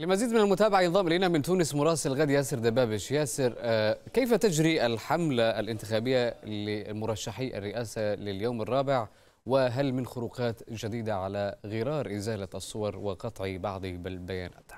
لمزيد من المتابعة ينضم إلينا من تونس مراسل غد ياسر دبابش ياسر آه، كيف تجري الحملة الانتخابية لمرشحي الرئاسة لليوم الرابع وهل من خروقات جديدة على غرار إزالة الصور وقطع بعض البيانات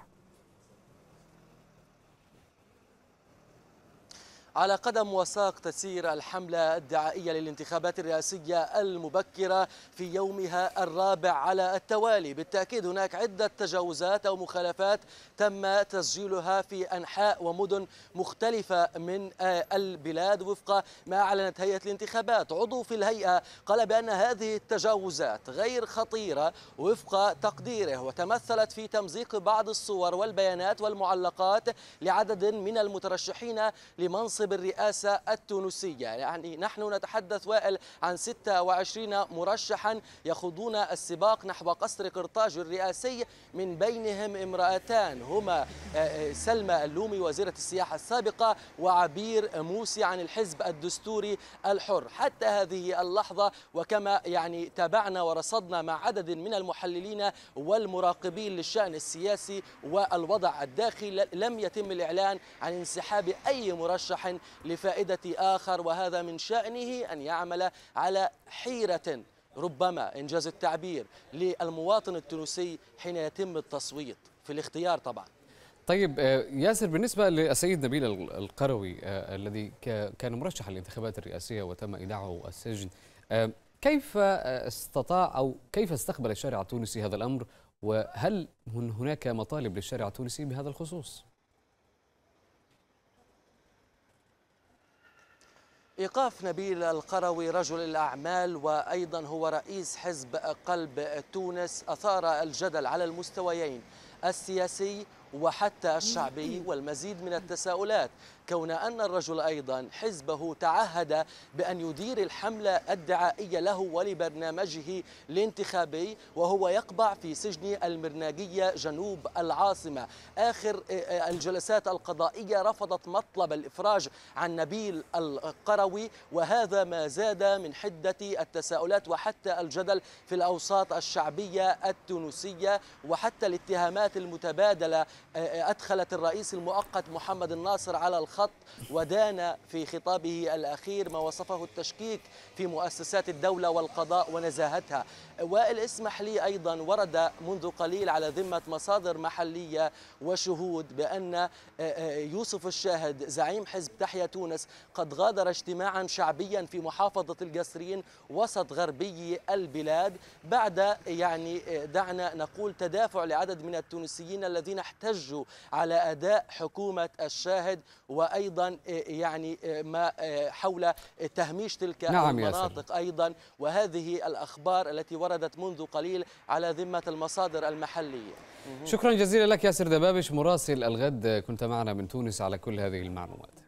على قدم وساق تسير الحملة الدعائية للانتخابات الرئاسية المبكرة في يومها الرابع على التوالي بالتأكيد هناك عدة تجاوزات أو مخالفات تم تسجيلها في أنحاء ومدن مختلفة من البلاد وفق ما أعلنت هيئة الانتخابات عضو في الهيئة قال بأن هذه التجاوزات غير خطيرة وفق تقديره وتمثلت في تمزيق بعض الصور والبيانات والمعلقات لعدد من المترشحين لمنصب منصب الرئاسة التونسية يعني نحن نتحدث وائل عن 26 مرشحا يخوضون السباق نحو قصر قرطاج الرئاسي من بينهم امرأتان هما آه، آه، سلمى اللومي وزيرة السياحة السابقة وعبير موسي عن الحزب الدستوري الحر حتى هذه اللحظة وكما يعني تابعنا ورصدنا مع عدد من المحللين والمراقبين للشأن السياسي والوضع الداخلي لم يتم الإعلان عن انسحاب أي مرشح لفائدة آخر وهذا من شأنه أن يعمل على حيرة ربما إنجاز التعبير للمواطن التونسي حين يتم التصويت في الاختيار طبعاً طيب آه، ياسر بالنسبة للسيد نبيل القروي آه، الذي كان مرشح للانتخابات الرئاسية وتم إيداعه السجن آه، كيف استطاع أو كيف استقبل الشارع التونسي هذا الأمر وهل هناك مطالب للشارع التونسي بهذا الخصوص؟ إيقاف نبيل القروي رجل الأعمال وأيضا هو رئيس حزب قلب تونس أثار الجدل على المستويين السياسي وحتى الشعبي والمزيد من التساؤلات كون أن الرجل أيضا حزبه تعهد بأن يدير الحملة الدعائية له ولبرنامجه الانتخابي وهو يقبع في سجن المرناقية جنوب العاصمة آخر آه، آه، الجلسات القضائية رفضت مطلب الإفراج عن نبيل القروي وهذا ما زاد من حدة التساؤلات وحتى الجدل في الأوساط الشعبية التونسية وحتى الاتهامات المتبادلة أدخلت الرئيس المؤقت محمد الناصر على الخط ودان في خطابه الأخير ما وصفه التشكيك في مؤسسات الدولة والقضاء ونزاهتها وائل اسمح لي أيضا ورد منذ قليل على ذمة مصادر محلية وشهود بأن آه، آه، يوسف الشاهد زعيم حزب تحيا تونس قد غادر اجتماعا شعبيا في محافظة القصرين وسط غربي البلاد بعد يعني آه، دعنا نقول تدافع لعدد من التونسيين الذين احتجوا احتجوا على أداء حكومة الشاهد وأيضا آه، يعني آه، ما آه، حول تهميش تلك نعم المناطق أيضا وهذه الأخبار التي وردت منذ قليل على ذمة المصادر المحلية شكرا جزيلا لك ياسر دبابش مراسل الغد كنت معنا من تونس على كل هذه المعلومات